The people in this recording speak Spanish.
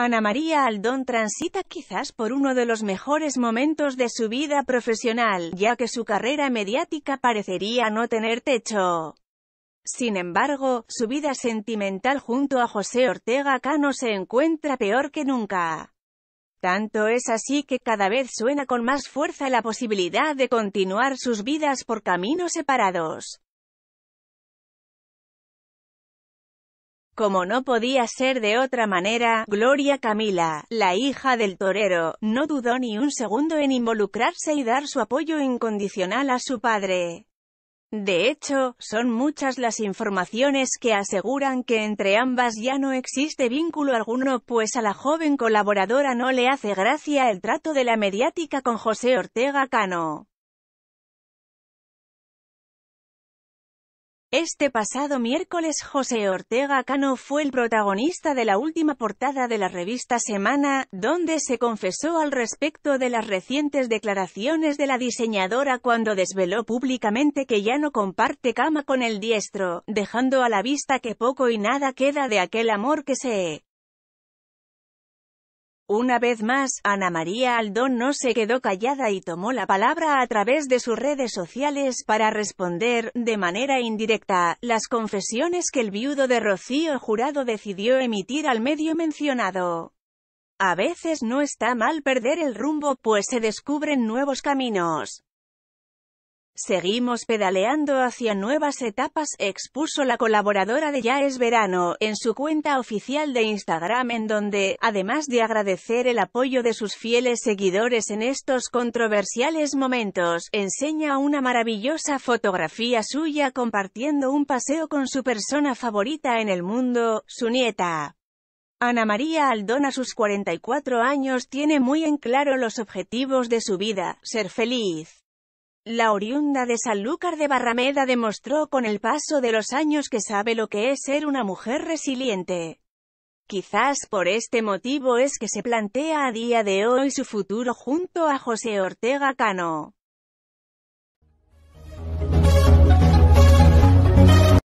Ana María Aldón transita quizás por uno de los mejores momentos de su vida profesional, ya que su carrera mediática parecería no tener techo. Sin embargo, su vida sentimental junto a José Ortega Cano se encuentra peor que nunca. Tanto es así que cada vez suena con más fuerza la posibilidad de continuar sus vidas por caminos separados. Como no podía ser de otra manera, Gloria Camila, la hija del torero, no dudó ni un segundo en involucrarse y dar su apoyo incondicional a su padre. De hecho, son muchas las informaciones que aseguran que entre ambas ya no existe vínculo alguno, pues a la joven colaboradora no le hace gracia el trato de la mediática con José Ortega Cano. Este pasado miércoles José Ortega Cano fue el protagonista de la última portada de la revista Semana, donde se confesó al respecto de las recientes declaraciones de la diseñadora cuando desveló públicamente que ya no comparte cama con el diestro, dejando a la vista que poco y nada queda de aquel amor que se una vez más, Ana María Aldón no se quedó callada y tomó la palabra a través de sus redes sociales para responder, de manera indirecta, las confesiones que el viudo de Rocío Jurado decidió emitir al medio mencionado. A veces no está mal perder el rumbo, pues se descubren nuevos caminos. Seguimos pedaleando hacia nuevas etapas, expuso la colaboradora de Ya es Verano, en su cuenta oficial de Instagram en donde, además de agradecer el apoyo de sus fieles seguidores en estos controversiales momentos, enseña una maravillosa fotografía suya compartiendo un paseo con su persona favorita en el mundo, su nieta. Ana María Aldona a sus 44 años tiene muy en claro los objetivos de su vida, ser feliz la oriunda de Sanlúcar de Barrameda demostró con el paso de los años que sabe lo que es ser una mujer resiliente. Quizás por este motivo es que se plantea a día de hoy su futuro junto a José Ortega Cano.